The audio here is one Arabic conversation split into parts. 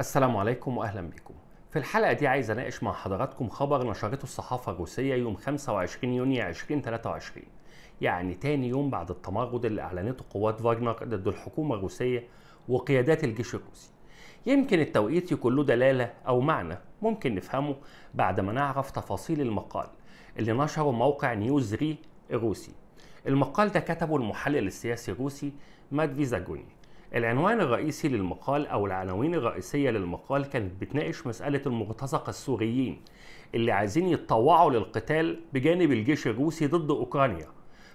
السلام عليكم واهلا بكم في الحلقه دي عايز اناقش مع حضراتكم خبر نشرته الصحافه الروسيه يوم 25 يونيو 2023 يعني تاني يوم بعد التمرد اللي اعلنته قوات فاجنر ضد الحكومه الروسيه وقيادات الجيش الروسي يمكن التوقيت يكون له دلاله او معنى ممكن نفهمه بعد ما نعرف تفاصيل المقال اللي نشره موقع نيوز ري الروسي المقال ده كتبه المحلل السياسي الروسي مادفي زاجوني العنوان الرئيسي للمقال أو العناوين الرئيسية للمقال كانت بتناقش مسألة المرتزقة السوريين اللي عايزين يتطوعوا للقتال بجانب الجيش الروسي ضد أوكرانيا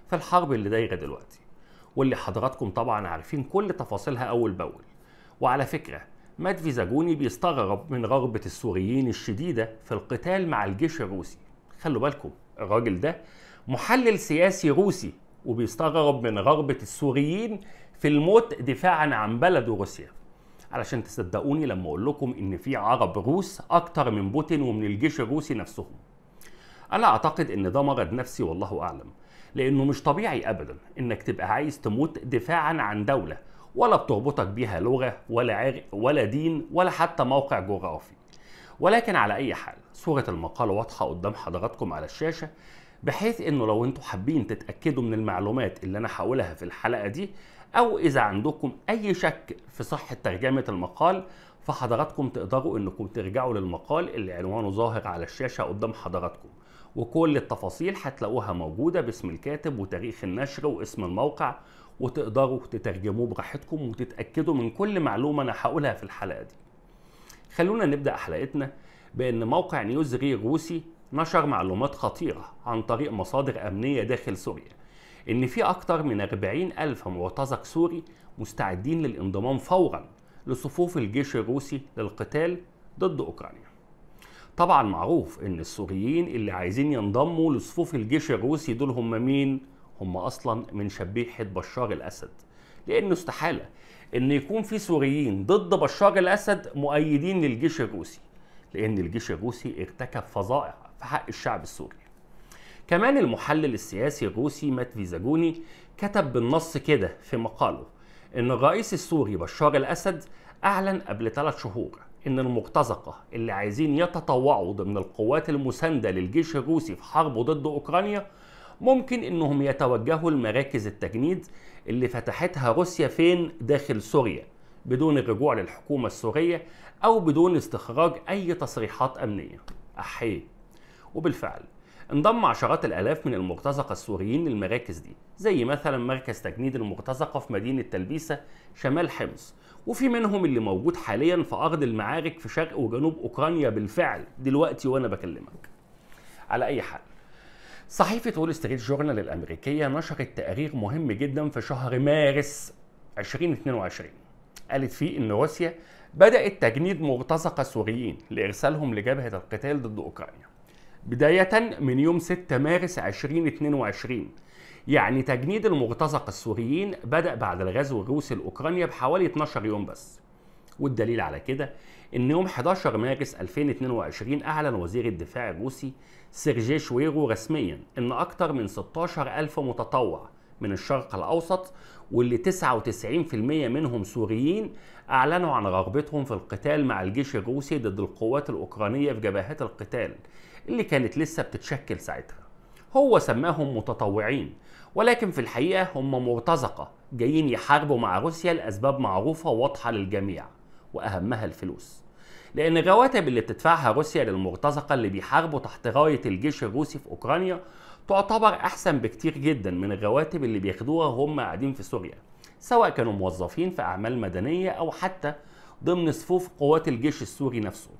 في الحرب اللي دايرة دلوقتي واللي حضراتكم طبعا عارفين كل تفاصيلها أول بأول وعلى فكرة مدفي زاجوني بيستغرب من رغبة السوريين الشديدة في القتال مع الجيش الروسي خلوا بالكم الراجل ده محلل سياسي روسي وبيستغرب من رغبة السوريين في الموت دفاعا عن بلده روسيا علشان تصدقوني لما اقول لكم ان في عرب روس اكتر من بوتين ومن الجيش الروسي نفسهم انا اعتقد ان ده مرض نفسي والله اعلم لانه مش طبيعي ابدا انك تبقى عايز تموت دفاعا عن دوله ولا بتربطك بيها لغه ولا عرق ولا دين ولا حتى موقع جغرافي ولكن على اي حال صوره المقال واضحه قدام حضراتكم على الشاشه بحيث انه لو انتوا حابين تتاكدوا من المعلومات اللي انا هقولها في الحلقه دي او اذا عندكم اي شك في صحه ترجمه المقال فحضراتكم تقدروا انكم ترجعوا للمقال اللي عنوانه ظاهر على الشاشه قدام حضراتكم وكل التفاصيل هتلاقوها موجوده باسم الكاتب وتاريخ النشر واسم الموقع وتقدروا تترجموه براحتكم وتتاكدوا من كل معلومه انا هقولها في الحلقه دي خلونا نبدا حلقتنا بان موقع نيوز غير روسي نشر معلومات خطيره عن طريق مصادر امنيه داخل سوريا إن في أكثر من 40 ألف مرتزق سوري مستعدين للانضمام فورا لصفوف الجيش الروسي للقتال ضد أوكرانيا طبعا معروف إن السوريين اللي عايزين ينضموا لصفوف الجيش الروسي دول هم مين؟ هم أصلا من شبيحة بشار الأسد لأنه استحالة إن يكون في سوريين ضد بشار الأسد مؤيدين للجيش الروسي لأن الجيش الروسي ارتكب فظائع في حق الشعب السوري كمان المحلل السياسي الروسي ماتفي زاجوني كتب بالنص كده في مقاله إن الرئيس السوري بشار الأسد أعلن قبل ثلاث شهور إن المرتزقة اللي عايزين يتطوعوا ضمن القوات المساندة للجيش الروسي في حربه ضد أوكرانيا ممكن إنهم يتوجهوا لمراكز التجنيد اللي فتحتها روسيا فين داخل سوريا بدون الرجوع للحكومة السورية أو بدون استخراج أي تصريحات أمنية أحيه وبالفعل انضم عشرات الالاف من المرتزقه السوريين للمراكز دي زي مثلا مركز تجنيد المرتزقه في مدينه تلبيسه شمال حمص وفي منهم اللي موجود حاليا في ارض المعارك في شرق وجنوب اوكرانيا بالفعل دلوقتي وانا بكلمك على اي حال صحيفة وول ستريت جورنال الأمريكية نشرت تقرير مهم جدا في شهر مارس 2022 قالت فيه إن روسيا بدأت تجنيد مرتزقة سوريين لإرسالهم لجبهة القتال ضد أوكرانيا بداية من يوم 6 مارس 2022 يعني تجنيد المرتزق السوريين بدأ بعد الغزو الروسي لأوكرانيا بحوالي 12 يوم بس والدليل على كده ان يوم 11 مارس 2022 اعلن وزير الدفاع الروسي سيرجي شويرو رسميا ان اكثر من 16 ألف متطوع من الشرق الاوسط واللي 99% منهم سوريين اعلنوا عن رغبتهم في القتال مع الجيش الروسي ضد القوات الاوكرانيه في جبهات القتال اللي كانت لسه بتتشكل ساعتها هو سماهم متطوعين ولكن في الحقيقه هم مرتزقه جايين يحاربوا مع روسيا لاسباب معروفه وواضحه للجميع واهمها الفلوس لان الرواتب اللي بتدفعها روسيا للمرتزقه اللي بيحاربوا تحت رايه الجيش الروسي في اوكرانيا تعتبر أحسن بكتير جدا من الرواتب اللي بياخدوها هم قاعدين في سوريا سواء كانوا موظفين في أعمال مدنية أو حتى ضمن صفوف قوات الجيش السوري نفسه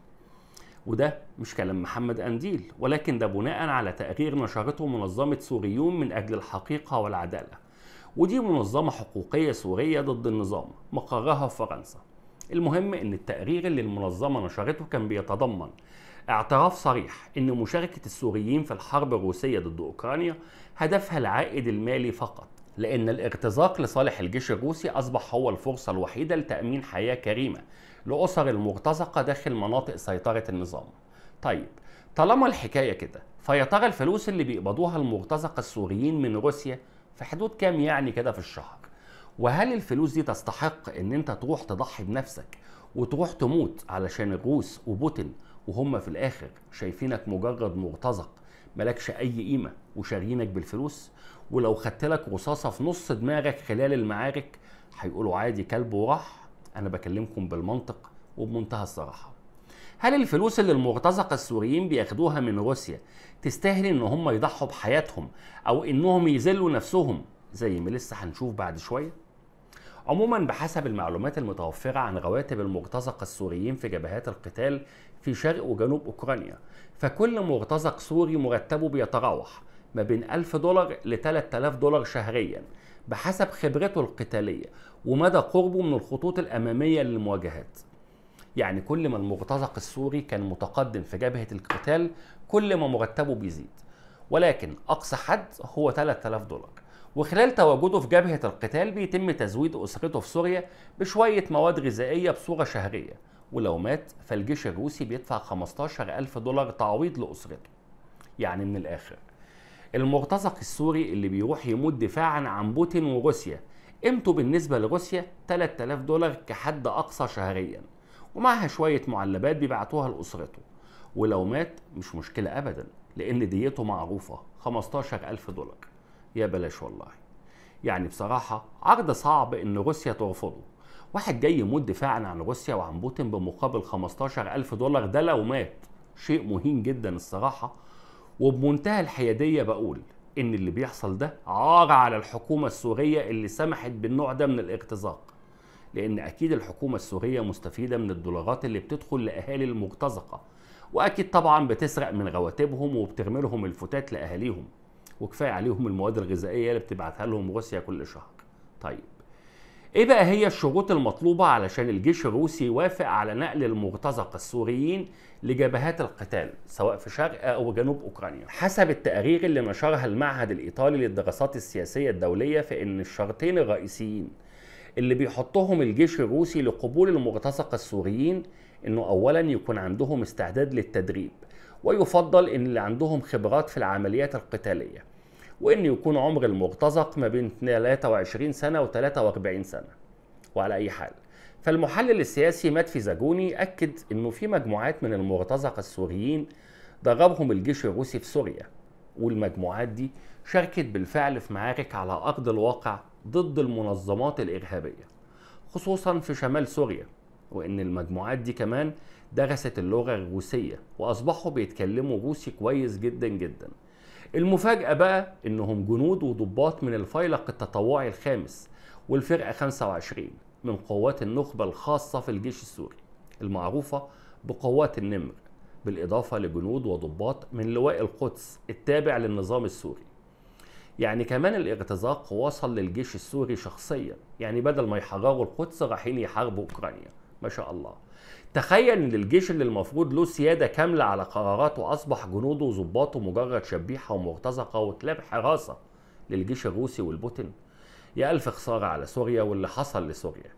وده مش كلام محمد أنديل ولكن ده بناء على تقرير نشرته منظمة سوريون من أجل الحقيقة والعدالة ودي منظمة حقوقية سورية ضد النظام مقرها في فرنسا المهم ان التقرير اللي المنظمة نشرته كان بيتضمن اعتراف صريح أن مشاركة السوريين في الحرب الروسية ضد أوكرانيا هدفها العائد المالي فقط لأن الارتزاق لصالح الجيش الروسي أصبح هو الفرصة الوحيدة لتأمين حياة كريمة لأسر المرتزقة داخل مناطق سيطرة النظام طيب طالما الحكاية كده فيا ترى الفلوس اللي بيقبضوها المرتزقة السوريين من روسيا في حدود كام يعني كده في الشهر وهل الفلوس دي تستحق ان انت تروح تضحي بنفسك وتروح تموت علشان الروس وبوتين وهم في الاخر شايفينك مجرد مرتزق مالكش اي قيمه وشارينك بالفلوس ولو خدت لك رصاصه في نص دماغك خلال المعارك هيقولوا عادي كلب وراح انا بكلمكم بالمنطق وبمنتهى الصراحه هل الفلوس اللي المرتزقة السوريين بياخدوها من روسيا تستاهل ان هم يضحوا بحياتهم او انهم يذلوا نفسهم زي ما لسه هنشوف بعد شويه عموما بحسب المعلومات المتوفرة عن رواتب المرتزقة السوريين في جبهات القتال في شرق وجنوب أوكرانيا فكل مرتزق سوري مرتبه بيتراوح ما بين 1000 دولار ل 3000 دولار شهريا بحسب خبرته القتالية ومدى قربه من الخطوط الأمامية للمواجهات يعني كل ما المرتزق السوري كان متقدم في جبهة القتال كل ما مرتبه بيزيد ولكن أقصى حد هو 3000 دولار وخلال تواجده في جبهة القتال بيتم تزويد أسرته في سوريا بشوية مواد غذائية بصورة شهرية ولو مات فالجيش الروسي بيدفع 15 ألف دولار تعويض لأسرته يعني من الآخر المرتزق السوري اللي بيروح يموت دفاعا عن بوتين وروسيا قيمته بالنسبة لروسيا 3000 دولار كحد أقصى شهريا ومعها شوية معلبات بيبعتوها لأسرته ولو مات مش مشكلة أبدا لأن ديته معروفة 15000 دولار يا بلاش والله يعني بصراحة عرض صعب إن روسيا ترفضه واحد جاي يمد دفاعا عن روسيا وعن بوتين بمقابل 15 ألف دولار ده لو مات شيء مهين جدا الصراحة وبمنتهى الحيادية بقول إن اللي بيحصل ده عار على الحكومة السورية اللي سمحت بالنوع ده من الارتزاق لأن أكيد الحكومة السورية مستفيدة من الدولارات اللي بتدخل لأهالي المرتزقة وأكيد طبعا بتسرق من رواتبهم وبترمي لهم الفتات لأهاليهم وكفايه عليهم المواد الغذائيه اللي بتبعتها لهم روسيا كل شهر. طيب ايه بقى هي الشروط المطلوبه علشان الجيش الروسي يوافق على نقل المرتزقه السوريين لجبهات القتال سواء في شرق او جنوب اوكرانيا حسب التقارير اللي نشرها المعهد الايطالي للدراسات السياسيه الدوليه فان الشرطين الرئيسيين اللي بيحطهم الجيش الروسي لقبول المرتزقه السوريين انه اولا يكون عندهم استعداد للتدريب ويفضل ان اللي عندهم خبرات في العمليات القتاليه وإن يكون عمر المرتزق ما بين 23 سنة و 43 سنة وعلى أي حال فالمحلل السياسي ماتفي زاجوني أكد أنه في مجموعات من المرتزقة السوريين ضربهم الجيش الروسي في سوريا والمجموعات دي شاركت بالفعل في معارك على أرض الواقع ضد المنظمات الإرهابية خصوصا في شمال سوريا وإن المجموعات دي كمان درست اللغة الروسية وأصبحوا بيتكلموا روسي كويس جدا جدا المفاجأة بقى إنهم جنود وضباط من الفيلق التطوعي الخامس والفرقة 25 من قوات النخبة الخاصة في الجيش السوري المعروفة بقوات النمر بالإضافة لجنود وضباط من لواء القدس التابع للنظام السوري يعني كمان الارتزاق وصل للجيش السوري شخصيا يعني بدل ما يحرروا القدس رايحين يحاربوا أوكرانيا ما شاء الله تخيل ان الجيش اللي المفروض له سياده كامله على قراراته اصبح جنوده وظباطه مجرد شبيحه ومرتزقه وكلاب حراسه للجيش الروسي والبوتين يا الف خساره على سوريا واللي حصل لسوريا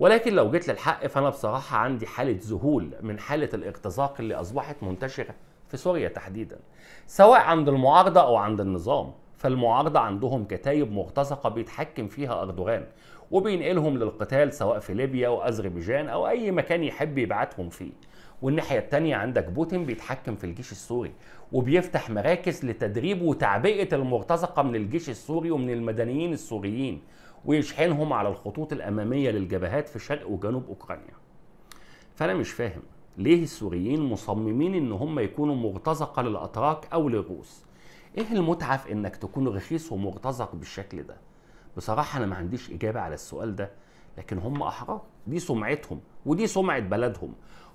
ولكن لو جيت للحق فانا بصراحه عندي حاله ذهول من حاله الارتزاق اللي اصبحت منتشره في سوريا تحديدا سواء عند المعارضه او عند النظام فالمعارضه عندهم كتايب مرتزقه بيتحكم فيها اردوغان وبينقلهم للقتال سواء في ليبيا واذربيجان او اي مكان يحب يبعتهم فيه والناحيه الثانيه عندك بوتين بيتحكم في الجيش السوري وبيفتح مراكز لتدريب وتعبئه المرتزقه من الجيش السوري ومن المدنيين السوريين ويشحنهم على الخطوط الاماميه للجبهات في شرق وجنوب اوكرانيا فانا مش فاهم ليه السوريين مصممين ان هم يكونوا مرتزقه للاتراك او للروس ايه المتعه في انك تكون رخيص ومرتزق بالشكل ده بصراحه انا ما عنديش اجابه على السؤال ده لكن هم احرار دي سمعتهم ودي سمعه بلدهم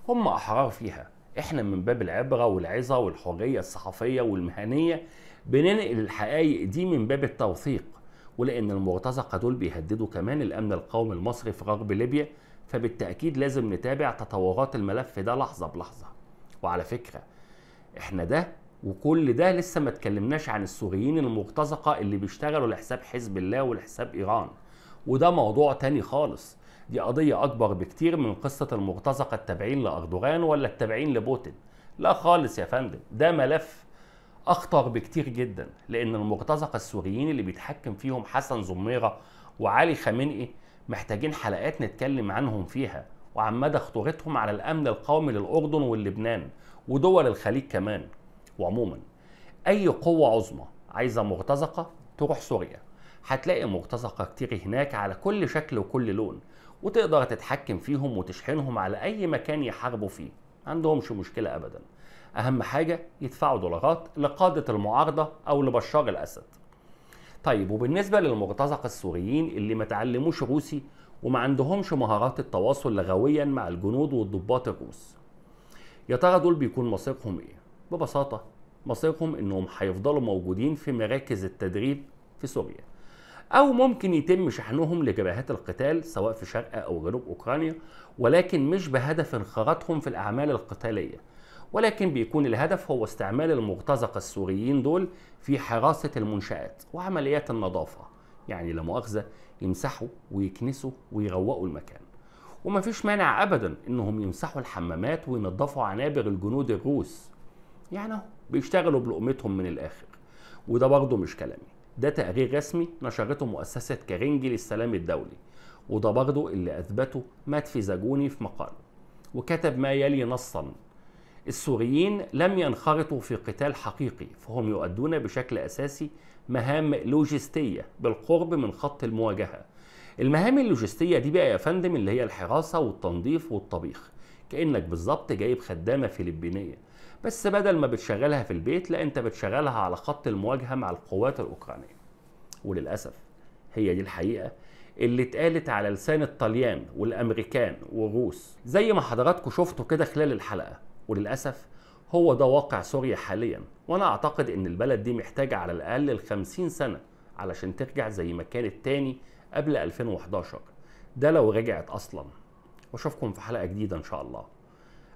هم احرار فيها احنا من باب العبره والعظه والحريه الصحفيه والمهنيه بننقل الحقائق دي من باب التوثيق ولان المرتزقه دول بيهددوا كمان الامن القومي المصري في غرب ليبيا فبالتاكيد لازم نتابع تطورات الملف ده لحظه بلحظه وعلى فكره احنا ده وكل ده لسه ما اتكلمناش عن السوريين المرتزقه اللي بيشتغلوا لحساب حزب الله ولحساب ايران وده موضوع تاني خالص دي قضية أكبر بكتير من قصة المرتزقة التابعين لأردوغان ولا التابعين لبوتين لا خالص يا فندم ده ملف أخطر بكتير جدا لأن المرتزقة السوريين اللي بيتحكم فيهم حسن زميرة وعلي خامنئي محتاجين حلقات نتكلم عنهم فيها وعن مدى خطورتهم على الأمن القومي للأردن واللبنان ودول الخليج كمان وعموما اي قوه عظمى عايزه مرتزقه تروح سوريا هتلاقي مرتزقه كتير هناك على كل شكل وكل لون وتقدر تتحكم فيهم وتشحنهم على اي مكان يحاربوا فيه عندهمش مشكله ابدا اهم حاجه يدفعوا دولارات لقاده المعارضه او لبشار الاسد طيب وبالنسبه للمرتزقه السوريين اللي ما تعلموش روسي وما عندهمش مهارات التواصل لغويا مع الجنود والضباط الروس يا ترى دول بيكون مصيرهم ايه ببساطة مصيرهم انهم هيفضلوا موجودين في مراكز التدريب في سوريا او ممكن يتم شحنهم لجبهات القتال سواء في شرق او جنوب اوكرانيا ولكن مش بهدف انخراطهم في الاعمال القتاليه ولكن بيكون الهدف هو استعمال المرتزقه السوريين دول في حراسه المنشات وعمليات النظافه يعني لا مؤاخذه يمسحوا ويكنسوا ويروقوا المكان ومفيش مانع ابدا انهم يمسحوا الحمامات وينظفوا عنابر الجنود الروس يعني اهو بيشتغلوا بلقمتهم من الاخر وده برضه مش كلامي ده تقرير رسمي نشرته مؤسسة كارنجي للسلام الدولي وده برضه اللي أثبته في زاجوني في مقاله وكتب ما يلي نصا السوريين لم ينخرطوا في قتال حقيقي فهم يؤدون بشكل أساسي مهام لوجستية بالقرب من خط المواجهة المهام اللوجستية دي بقى يا فندم اللي هي الحراسة والتنظيف والطبيخ كأنك بالظبط جايب خدامة فلبينية بس بدل ما بتشغلها في البيت لا انت بتشغلها على خط المواجهه مع القوات الاوكرانيه وللاسف هي دي الحقيقه اللي اتقالت على لسان الطليان والامريكان والروس زي ما حضراتكم شفتوا كده خلال الحلقه وللاسف هو ده واقع سوريا حاليا وانا اعتقد ان البلد دي محتاجه على الاقل ال 50 سنه علشان ترجع زي ما كانت تاني قبل 2011 ده لو رجعت اصلا واشوفكم في حلقه جديده ان شاء الله